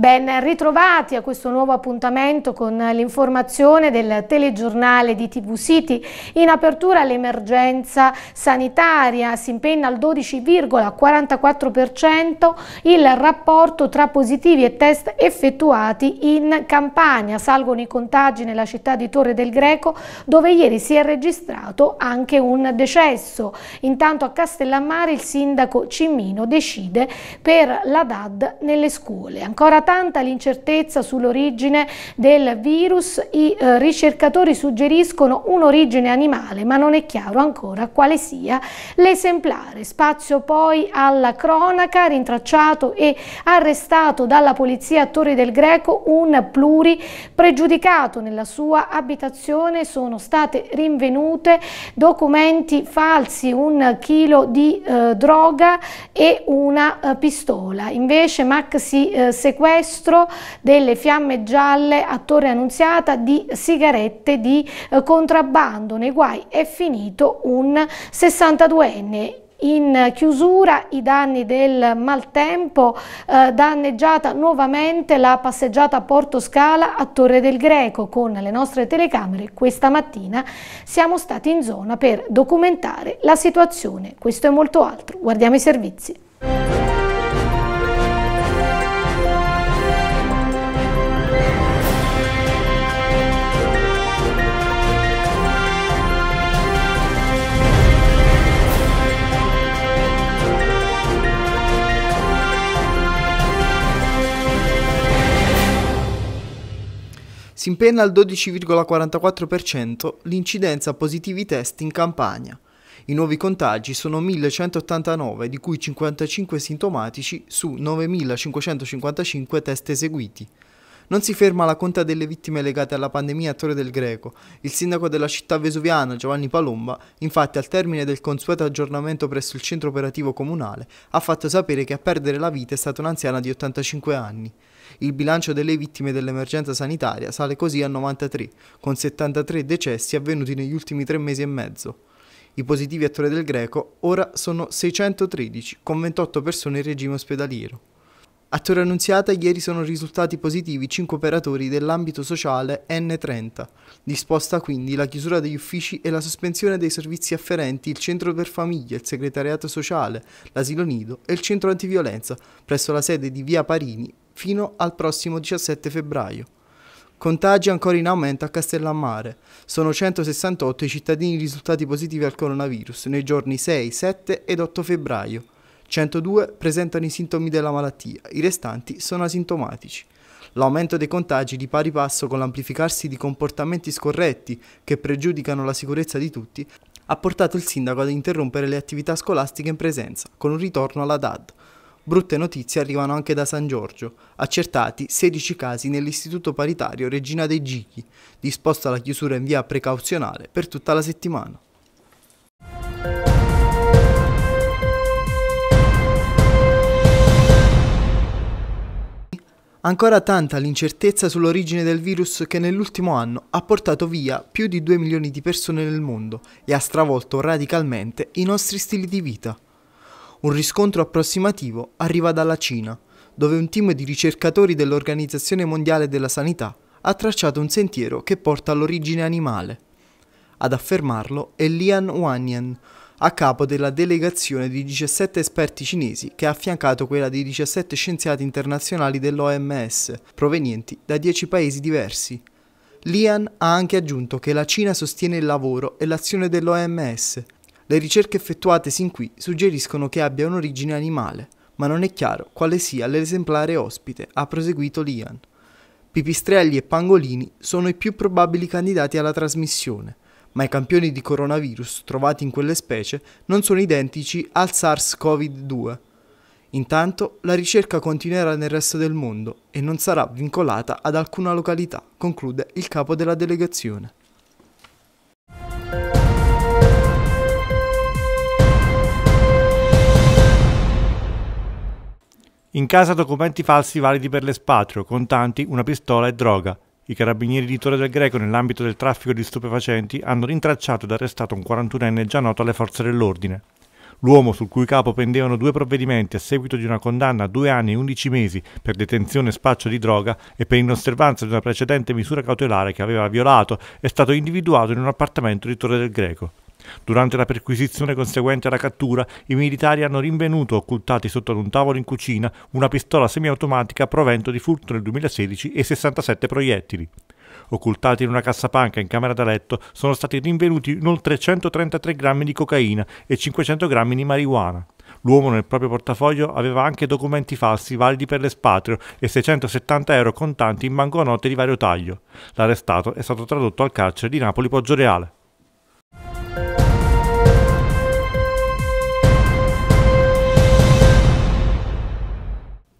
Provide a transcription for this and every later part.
Ben ritrovati a questo nuovo appuntamento con l'informazione del telegiornale di TV City. In apertura l'emergenza sanitaria si impegna al 12,44% il rapporto tra positivi e test effettuati in Campania. Salgono i contagi nella città di Torre del Greco dove ieri si è registrato anche un decesso. Intanto a Castellammare il sindaco Cimmino decide per la DAD nelle scuole. Ancora tanta l'incertezza sull'origine del virus, i eh, ricercatori suggeriscono un'origine animale, ma non è chiaro ancora quale sia l'esemplare. Spazio poi alla cronaca, rintracciato e arrestato dalla polizia a Torre del Greco un pluri pregiudicato nella sua abitazione, sono state rinvenute documenti falsi, un chilo di eh, droga e una eh, pistola. Invece Maxi eh, sequestra destro delle fiamme gialle a Torre Annunziata di sigarette di eh, contrabbando. Nei guai è finito un 62enne. In chiusura i danni del maltempo, eh, danneggiata nuovamente la passeggiata a Porto Scala a Torre del Greco. Con le nostre telecamere questa mattina siamo stati in zona per documentare la situazione. Questo è molto altro. Guardiamo i servizi. si impenna al 12,44% l'incidenza positivi test in Campania. I nuovi contagi sono 1189, di cui 55 sintomatici su 9555 test eseguiti. Non si ferma la conta delle vittime legate alla pandemia a Torre del Greco. Il sindaco della città vesuviana, Giovanni Palomba, infatti al termine del consueto aggiornamento presso il centro operativo comunale, ha fatto sapere che a perdere la vita è stata un'anziana di 85 anni. Il bilancio delle vittime dell'emergenza sanitaria sale così a 93, con 73 decessi avvenuti negli ultimi tre mesi e mezzo. I positivi a Torre del Greco ora sono 613, con 28 persone in regime ospedaliero. A Torre Annunziata ieri sono risultati positivi 5 operatori dell'ambito sociale N30, disposta quindi la chiusura degli uffici e la sospensione dei servizi afferenti il centro per famiglie, il segretariato sociale, l'asilo nido e il centro antiviolenza presso la sede di Via Parini fino al prossimo 17 febbraio. Contagi ancora in aumento a Castellammare. Sono 168 i cittadini risultati positivi al coronavirus nei giorni 6, 7 ed 8 febbraio. 102 presentano i sintomi della malattia, i restanti sono asintomatici. L'aumento dei contagi di pari passo con l'amplificarsi di comportamenti scorretti che pregiudicano la sicurezza di tutti ha portato il sindaco ad interrompere le attività scolastiche in presenza, con un ritorno alla DAD. Brutte notizie arrivano anche da San Giorgio, accertati 16 casi nell'istituto paritario Regina dei Gigli, disposta alla chiusura in via precauzionale per tutta la settimana. Ancora tanta l'incertezza sull'origine del virus che nell'ultimo anno ha portato via più di 2 milioni di persone nel mondo e ha stravolto radicalmente i nostri stili di vita. Un riscontro approssimativo arriva dalla Cina, dove un team di ricercatori dell'Organizzazione Mondiale della Sanità ha tracciato un sentiero che porta all'origine animale. Ad affermarlo è Lian Wanyan, a capo della delegazione di 17 esperti cinesi che ha affiancato quella di 17 scienziati internazionali dell'OMS, provenienti da 10 paesi diversi. Lian ha anche aggiunto che la Cina sostiene il lavoro e l'azione dell'OMS, le ricerche effettuate sin qui suggeriscono che abbia un'origine animale, ma non è chiaro quale sia l'esemplare ospite, ha proseguito Lian. Pipistrelli e pangolini sono i più probabili candidati alla trasmissione, ma i campioni di coronavirus trovati in quelle specie non sono identici al SARS-CoV-2. Intanto la ricerca continuerà nel resto del mondo e non sarà vincolata ad alcuna località, conclude il capo della delegazione. In casa documenti falsi validi per l'espatrio, contanti, una pistola e droga. I carabinieri di Torre del Greco nell'ambito del traffico di stupefacenti hanno rintracciato ed arrestato un 41enne già noto alle forze dell'ordine. L'uomo sul cui capo pendevano due provvedimenti a seguito di una condanna a due anni e undici mesi per detenzione e spaccio di droga e per inosservanza di una precedente misura cautelare che aveva violato è stato individuato in un appartamento di Torre del Greco. Durante la perquisizione conseguente alla cattura, i militari hanno rinvenuto, occultati sotto ad un tavolo in cucina, una pistola semiautomatica provento di furto nel 2016 e 67 proiettili. Occultati in una cassapanca in camera da letto sono stati rinvenuti inoltre 133 grammi di cocaina e 500 grammi di marijuana. L'uomo nel proprio portafoglio aveva anche documenti falsi validi per l'espatrio e 670 euro contanti in banconote di vario taglio. L'arrestato è stato tradotto al carcere di Napoli Poggioreale.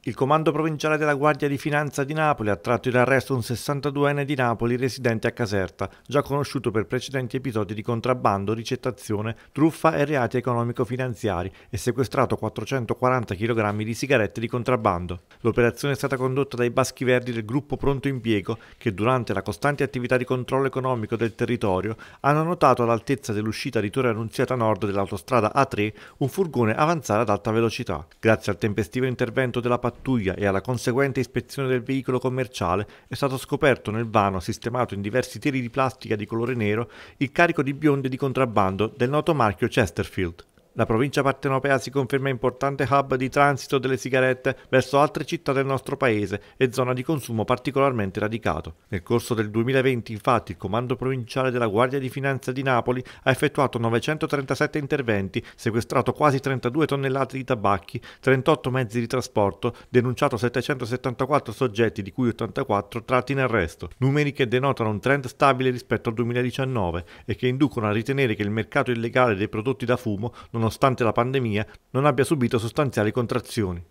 Il comando provinciale della Guardia di Finanza di Napoli ha tratto in arresto un 62enne di Napoli residente a Caserta, già conosciuto per precedenti episodi di contrabbando, ricettazione, truffa e reati economico-finanziari e sequestrato 440 kg di sigarette di contrabbando. L'operazione è stata condotta dai Baschi Verdi del gruppo Pronto Impiego che durante la costante attività di controllo economico del territorio hanno notato all'altezza dell'uscita di Torre Annunziata Nord dell'autostrada A3 un furgone avanzare ad alta velocità. Grazie al tempestivo intervento della pattuglia e alla conseguente ispezione del veicolo commerciale è stato scoperto nel vano sistemato in diversi tiri di plastica di colore nero il carico di bionde di contrabbando del noto marchio Chesterfield. La provincia partenopea si conferma importante hub di transito delle sigarette verso altre città del nostro paese e zona di consumo particolarmente radicato. Nel corso del 2020, infatti, il Comando Provinciale della Guardia di Finanza di Napoli ha effettuato 937 interventi, sequestrato quasi 32 tonnellate di tabacchi, 38 mezzi di trasporto, denunciato 774 soggetti, di cui 84 tratti in arresto. Numeri che denotano un trend stabile rispetto al 2019 e che inducono a ritenere che il mercato illegale dei prodotti da fumo non nonostante la pandemia, non abbia subito sostanziali contrazioni.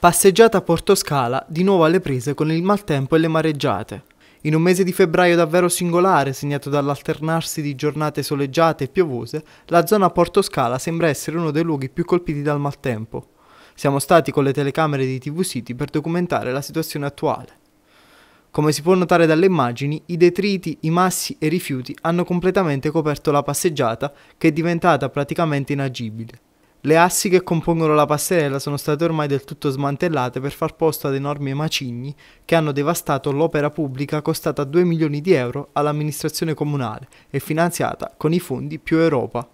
Passeggiata a Porto Scala, di nuovo alle prese con il maltempo e le mareggiate. In un mese di febbraio davvero singolare, segnato dall'alternarsi di giornate soleggiate e piovose, la zona Porto Scala sembra essere uno dei luoghi più colpiti dal maltempo. Siamo stati con le telecamere di TV City per documentare la situazione attuale. Come si può notare dalle immagini, i detriti, i massi e i rifiuti hanno completamente coperto la passeggiata che è diventata praticamente inagibile. Le assi che compongono la passerella sono state ormai del tutto smantellate per far posto ad enormi macigni che hanno devastato l'opera pubblica costata 2 milioni di euro all'amministrazione comunale e finanziata con i fondi più Europa.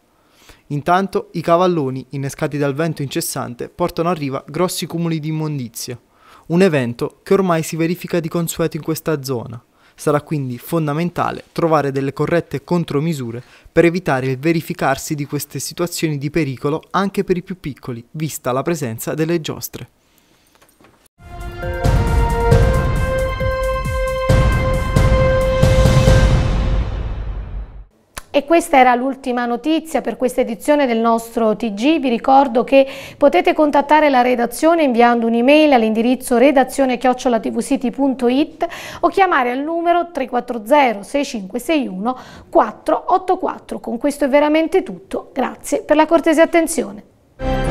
Intanto i cavalloni, innescati dal vento incessante, portano a riva grossi cumuli di immondizia un evento che ormai si verifica di consueto in questa zona. Sarà quindi fondamentale trovare delle corrette contromisure per evitare il verificarsi di queste situazioni di pericolo anche per i più piccoli, vista la presenza delle giostre. E questa era l'ultima notizia per questa edizione del nostro TG. Vi ricordo che potete contattare la redazione inviando un'email all'indirizzo redazione chiocciolatvcity.it o chiamare al numero 340 6561 484. Con questo è veramente tutto. Grazie per la cortese attenzione.